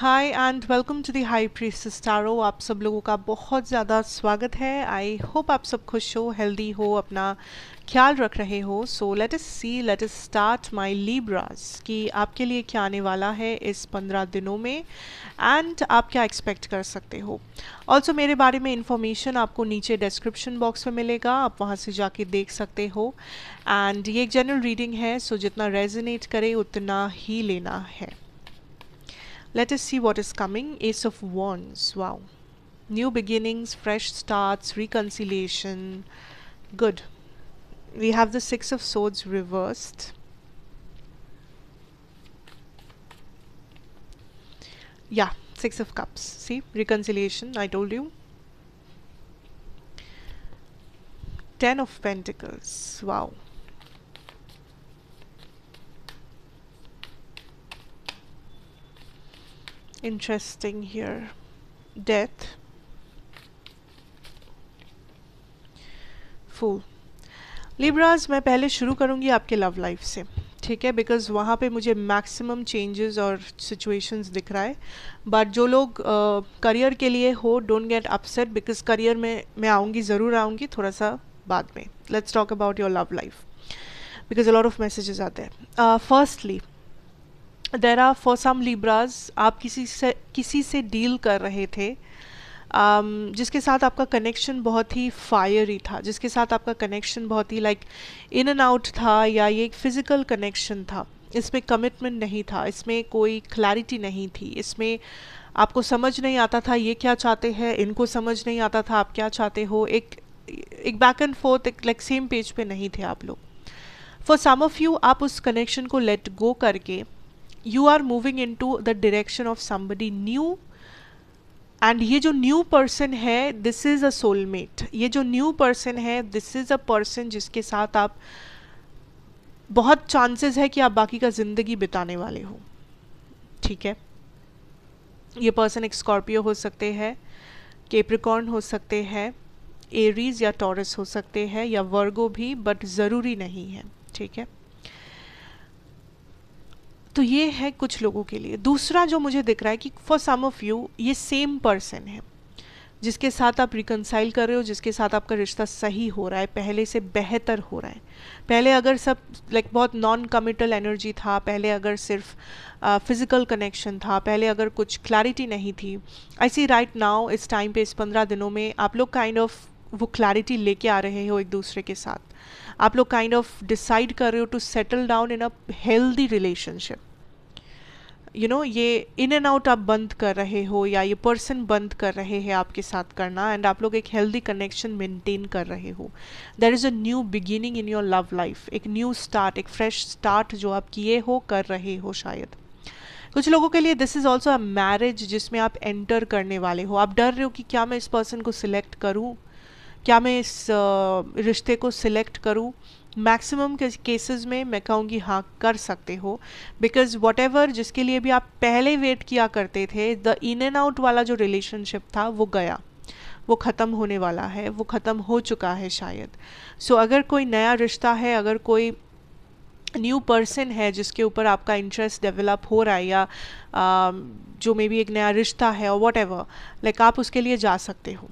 Hi and welcome to the high priestess tarot आप सब लोगों का बहुत ज़्यादा स्वागत है आई होप आप सब खुश हो हेल्दी हो अपना ख्याल रख रहे हो so let us see let us start my Libras कि आपके लिए क्या आने वाला है इस पंद्रह दिनों में एंड आप क्या एक्सपेक्ट कर सकते हो ऑल्सो मेरे बारे में इंफॉर्मेशन आपको नीचे डिस्क्रिप्शन बॉक्स में मिलेगा आप वहाँ से जाके देख सकते हो एंड ये एक जनरल रीडिंग है सो so जितना रेजिनेट करे उतना ही लेना है Let us see what is coming. Ace of Wands. Wow. New beginnings, fresh starts, reconciliation. Good. We have the Six of Swords reversed. Yeah, Six of Cups. See, reconciliation, I told you. Ten of Pentacles. Wow. interesting here. Death. फूल लिब्राज मैं पहले शुरू करूँगी आपके love life से ठीक है because वहाँ पे मुझे मैक्सिमम चेंजेस और सिचुएशंस दिख रहा है बट जो लोग करियर uh, के लिए हो don't get upset because career में मैं आऊँगी ज़रूर आऊँगी थोड़ा सा बाद में let's talk about your love life because a lot of messages आते हैं firstly uh, there are for some Libras आप किसी से किसी से डील कर रहे थे um, जिसके साथ आपका कनेक्शन बहुत ही फायरी था जिसके साथ आपका कनेक्शन बहुत ही लाइक इन एंड आउट था या ये एक फिज़िकल कनेक्शन था इसमें कमिटमेंट नहीं था इसमें कोई क्लैरिटी नहीं थी इसमें आपको समझ नहीं आता था ये क्या चाहते हैं इनको समझ नहीं आता था आप क्या चाहते हो एक एक बैक एंड फोर्थ एक लाइक सेम पेज पे नहीं थे आप लोग फॉर सम ऑफ यू आप उस कनेक्शन को लेट गो करके you are moving in to the direction of somebody new and ये जो न्यू पर्सन है दिस इज़ अ सोलमेट ये जो न्यू पर्सन है दिस इज़ अ पर्सन जिसके साथ आप बहुत चांसेस है कि आप बाकी का ज़िंदगी बिताने वाले हो ठीक है ये पर्सन एक स्कॉर्पियो हो सकते हैं केप्रिकॉर्न हो सकते हैं एरीज या टॉरस हो सकते हैं या वर्गो भी बट ज़रूरी नहीं है ठीक है तो ये है कुछ लोगों के लिए दूसरा जो मुझे दिख रहा है कि फॉर सम ऑफ यू ये सेम पर्सन है जिसके साथ आप रिकनसाइल कर रहे हो जिसके साथ आपका रिश्ता सही हो रहा है पहले से बेहतर हो रहा है पहले अगर सब लाइक like, बहुत नॉन कमिटल एनर्जी था पहले अगर सिर्फ फिज़िकल uh, कनेक्शन था पहले अगर कुछ क्लैरिटी नहीं थी आई सी राइट नाउ इस टाइम पे इस पंद्रह दिनों में आप लोग काइंड kind ऑफ of वो क्लैरिटी लेके आ रहे हो एक दूसरे के साथ आप लोग काइंड ऑफ डिसाइड कर रहे हो to settle down in a healthy relationship you know ये इन एंड आउट आप बंद कर रहे हो या ये पर्सन बंद कर रहे हैं आपके साथ करना एंड आप लोग एक हेल्दी कनेक्शन मेंटेन कर रहे हो there is a new beginning in your love life एक न्यू स्टार्ट एक फ्रेश स्टार्ट जो आप किए हो कर रहे हो शायद कुछ लोगों के लिए this is also a marriage जिसमें आप एंटर करने वाले हो आप डर रहे हो कि क्या मैं इस पर्सन को सिलेक्ट करूँ क्या मैं इस रिश्ते को सिलेक्ट करूँ मैक्सिमम केसेस में मैं कहूँगी हाँ कर सकते हो बिकॉज वट एवर जिसके लिए भी आप पहले वेट किया करते थे द इन एंड आउट वाला जो रिलेशनशिप था वो गया वो ख़त्म होने वाला है वो ख़त्म हो चुका है शायद सो so, अगर कोई नया रिश्ता है अगर कोई न्यू पर्सन है जिसके ऊपर आपका इंटरेस्ट डेवलप हो रहा है या आ, जो मे बी एक नया रिश्ता है और वट एवर लाइक आप उसके लिए जा सकते हो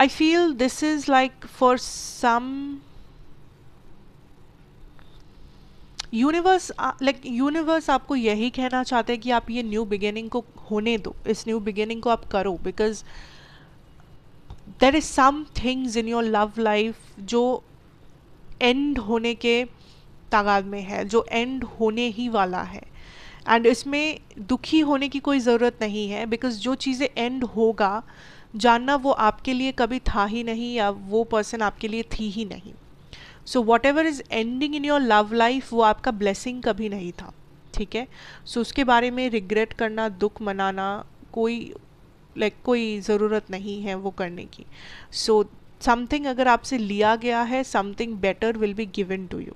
I feel this is like for some universe like universe आपको यही कहना चाहते हैं कि आप ये न्यू बिगेनिंग को होने दो इस न्यू बिगेनिंग को आप करो because there is some things in your love life जो एंड होने के तागाद में है जो एंड होने ही वाला है एंड इसमें दुखी होने की कोई ज़रूरत नहीं है बिकॉज जो चीज़ें एंड होगा जानना वो आपके लिए कभी था ही नहीं या वो पर्सन आपके लिए थी ही नहीं so whatever is ending in your love life वो आपका ब्लेसिंग कभी नहीं था ठीक है सो so, उसके बारे में रिग्रेट करना दुख मनाना कोई लाइक like, कोई ज़रूरत नहीं है वो करने की सो so, समथिंग अगर आपसे लिया गया है something better will be given to you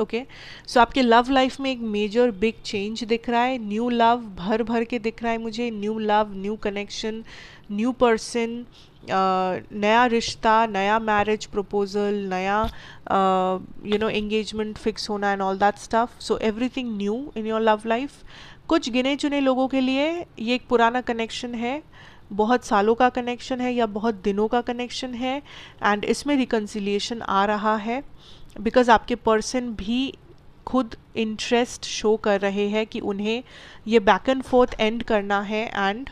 okay so आपके लव लाइफ में एक मेजर बिग चेंज दिख रहा है न्यू लव भर भर के दिख रहा है मुझे new love new connection new person नया रिश्ता नया मैरिज प्रपोजल नया यू नो एंगेजमेंट फिक्स होना and all that stuff so everything new in your love life कुछ गिने चुने लोगों के लिए ये एक पुराना कनेक्शन है बहुत सालों का कनेक्शन है या बहुत दिनों का कनेक्शन है एंड इसमें रिकन्सिलिएशन आ रहा है बिकॉज़ आपके पर्सन भी खुद इंटरेस्ट शो कर रहे हैं कि उन्हें ये बैक एंड फोर्थ एंड करना है एंड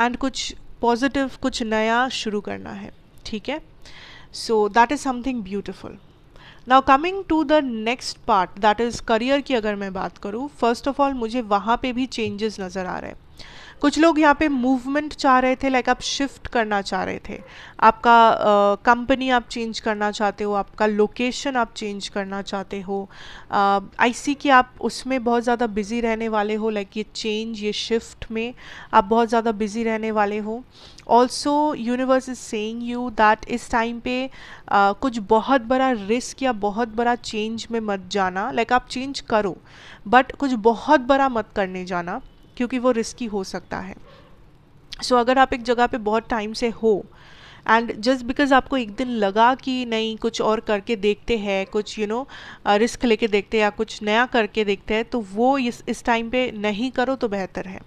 एंड कुछ पॉजिटिव कुछ नया शुरू करना है ठीक है so that is something beautiful now coming to the next part that is career की अगर मैं बात करूँ फर्स्ट ऑफ ऑल मुझे वहाँ पे भी चेंजेस नज़र आ रहे हैं कुछ लोग यहाँ पे मूवमेंट चाह रहे थे लाइक आप शिफ्ट करना चाह रहे थे आपका कंपनी uh, आप चेंज करना चाहते हो आपका लोकेशन आप चेंज करना चाहते हो आई सी कि आप उसमें बहुत ज़्यादा बिजी रहने वाले हो लाइक like ये चेंज ये शिफ्ट में आप बहुत ज़्यादा बिजी रहने वाले हो also universe is saying you that इस टाइम पे uh, कुछ बहुत बड़ा रिस्क या बहुत बड़ा चेंज में मत जाना लाइक like आप चेंज करो बट कुछ बहुत बड़ा मत करने जाना क्योंकि वो रिस्की हो सकता है सो so, अगर आप एक जगह पे बहुत टाइम से हो एंड जस्ट बिकॉज आपको एक दिन लगा कि नहीं कुछ और करके देखते हैं कुछ यू नो रिस्क लेके देखते हैं या कुछ नया करके देखते हैं तो वो इस इस टाइम पे नहीं करो तो बेहतर है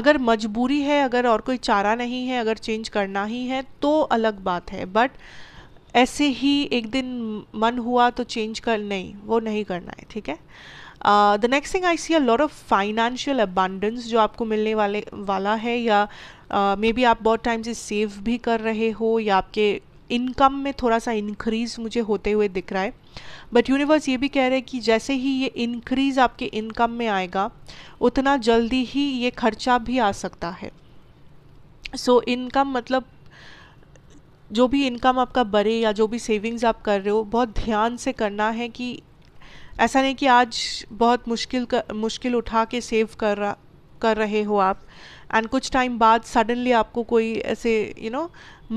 अगर मजबूरी है अगर और कोई चारा नहीं है अगर चेंज करना ही है तो अलग बात है बट ऐसे ही एक दिन मन हुआ तो चेंज कर नहीं वो नहीं करना है ठीक है the next thing I see a lot of financial abundance जो आपको मिलने वाले वाला है या मे uh, बी आप बहुत टाइम से सेव भी कर रहे हो या आपके इनकम में थोड़ा सा इंक्रीज मुझे होते हुए दिख रहा है बट यूनिवर्स ये भी कह रहे हैं कि जैसे ही ये इंक्रीज आपके इनकम में आएगा उतना जल्दी ही ये खर्चा भी आ सकता है सो so, इनकम मतलब जो भी इनकम आपका बढ़े या जो भी सेविंग्स आप कर रहे हो बहुत ध्यान से करना है कि ऐसा नहीं कि आज बहुत मुश्किल कर, मुश्किल उठा के सेव कर रहा कर रहे हो आप एंड कुछ टाइम बाद सडनली आपको कोई ऐसे यू you नो know,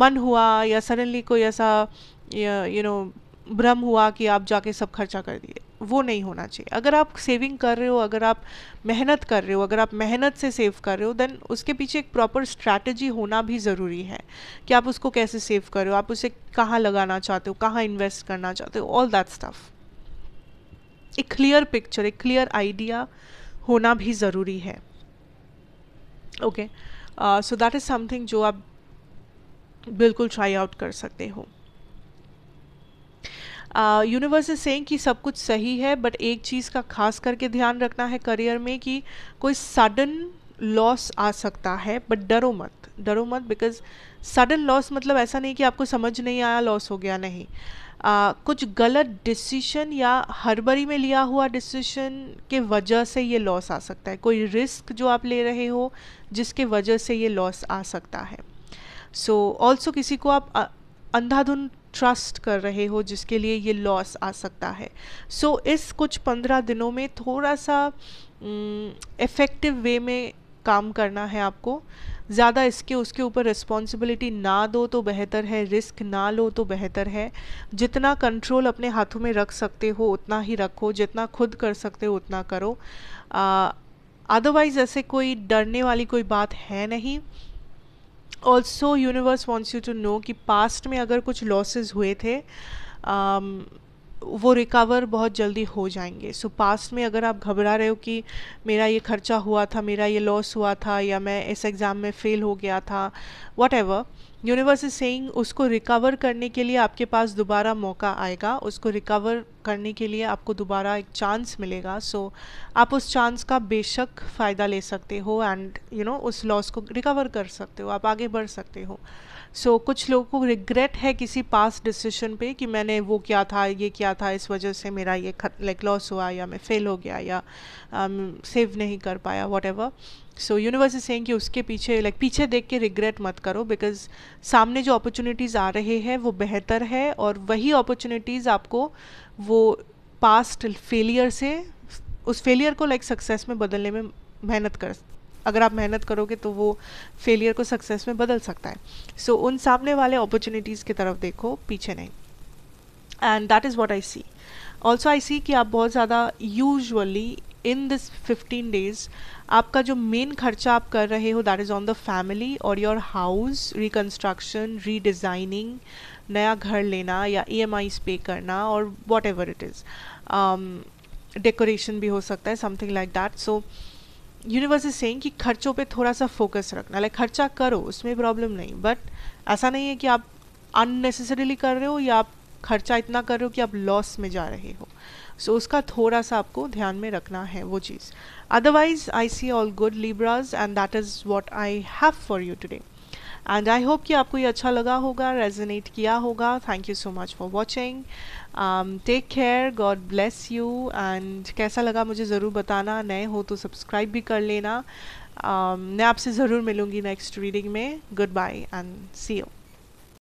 मन हुआ या सडनली कोई ऐसा यू नो भ्रम हुआ कि आप जाके सब खर्चा कर दिए वो नहीं होना चाहिए अगर आप सेविंग कर रहे हो अगर आप मेहनत कर रहे हो अगर आप मेहनत से सेव कर रहे हो देन उसके पीछे एक प्रॉपर स्ट्रैटेजी होना भी ज़रूरी है कि आप उसको कैसे सेव कर रहे हो आप उसे कहाँ लगाना चाहते हो कहाँ इन्वेस्ट करना चाहते हो ऑल दैट स्टफ़ एक क्लियर पिक्चर एक क्लियर आइडिया होना भी ज़रूरी है okay so that is something जो आप बिल्कुल ट्राई आउट कर सकते हो यूनिवर्स इज सेइंग कि सब कुछ सही है बट एक चीज़ का खास करके ध्यान रखना है करियर में कि कोई सडन लॉस आ सकता है बट डरो मत डरो मत बिकॉज सडन लॉस मतलब ऐसा नहीं कि आपको समझ नहीं आया लॉस हो गया नहीं आ, कुछ गलत डिसीशन या हड़बड़ी में लिया हुआ डिसीशन के वजह से ये लॉस आ सकता है कोई रिस्क जो आप ले रहे हो जिसके वजह से ये लॉस आ सकता है सो so, ऑल्सो किसी को आप अंधाधुन ट्रस्ट कर रहे हो जिसके लिए ये लॉस आ सकता है सो so, इस कुछ पंद्रह दिनों में थोड़ा सा इफ़ेक्टिव वे में काम करना है आपको ज़्यादा इसके उसके ऊपर रिस्पॉन्सिबिलिटी ना दो तो बेहतर है रिस्क ना लो तो बेहतर है जितना कंट्रोल अपने हाथों में रख सकते हो उतना ही रखो जितना खुद कर सकते हो उतना करो अदरवाइज़ ऐसे कोई डरने वाली कोई बात है नहीं also universe wants you to know कि पास्ट में अगर कुछ लॉसेज हुए थे um, वो रिकवर बहुत जल्दी हो जाएंगे सो so, पास्ट में अगर आप घबरा रहे हो कि मेरा ये खर्चा हुआ था मेरा ये लॉस हुआ था या मैं इस एग्ज़ाम में फ़ेल हो गया था वट यूनिवर्स इज सेइंग उसको रिकवर करने के लिए आपके पास दोबारा मौका आएगा उसको रिकवर करने के लिए आपको दोबारा एक चांस मिलेगा सो so, आप उस चांस का बेशक फ़ायदा ले सकते हो एंड यू नो उस लॉस को रिकवर कर सकते हो आप आगे बढ़ सकते हो सो so, कुछ लोगों को रिग्रेट है किसी पास डिसीजन पे कि मैंने वो क्या था ये क्या था इस वजह से मेरा ये लाइक लॉस हुआ या मैं फेल हो गया या सेव um, नहीं कर पाया what so universe is saying कि उसके पीछे लाइक like, पीछे देख के रिग्रेट मत करो बिकॉज सामने जो अपॉर्चुनिटीज़ आ रहे हैं वो बेहतर है और वही अपॉर्चुनिटीज़ आपको वो पास्ट फेलियर से उस फेलियर को लाइक like, सक्सेस में बदलने में मेहनत कर अगर आप मेहनत करोगे तो वो फेलियर को सक्सेस में बदल सकता है सो so, उन सामने वाले अपॉर्चुनिटीज़ की तरफ देखो पीछे नहीं and that is what I see also I see कि आप बहुत ज़्यादा usually in this fifteen days आपका जो मेन खर्चा आप कर रहे हो that is on the family और योर हाउस रिकन्स्ट्रक्शन रीडिज़ाइनिंग नया घर लेना या ई एम आईज पे करना और whatever it is decoration भी हो सकता है something like that so universe is saying कि खर्चों पर थोड़ा सा फोकस रखना लाइक खर्चा करो उसमें प्रॉब्लम नहीं बट ऐसा नहीं है कि आप अननेसेसरीली कर रहे हो या आप खर्चा इतना कर रहे हो कि आप लॉस में जा रहे हो सो so, उसका थोड़ा सा आपको ध्यान में रखना है वो चीज़ otherwise I see all good Libras and that is what I have for you today and I hope कि आपको ये अच्छा लगा होगा रेजनेट किया होगा thank you so much for watching take care God bless you and कैसा लगा मुझे ज़रूर बताना नए हो तो सब्सक्राइब भी कर लेना um, मैं आपसे ज़रूर मिलूंगी नेक्स्ट रीडिंग में goodbye and see you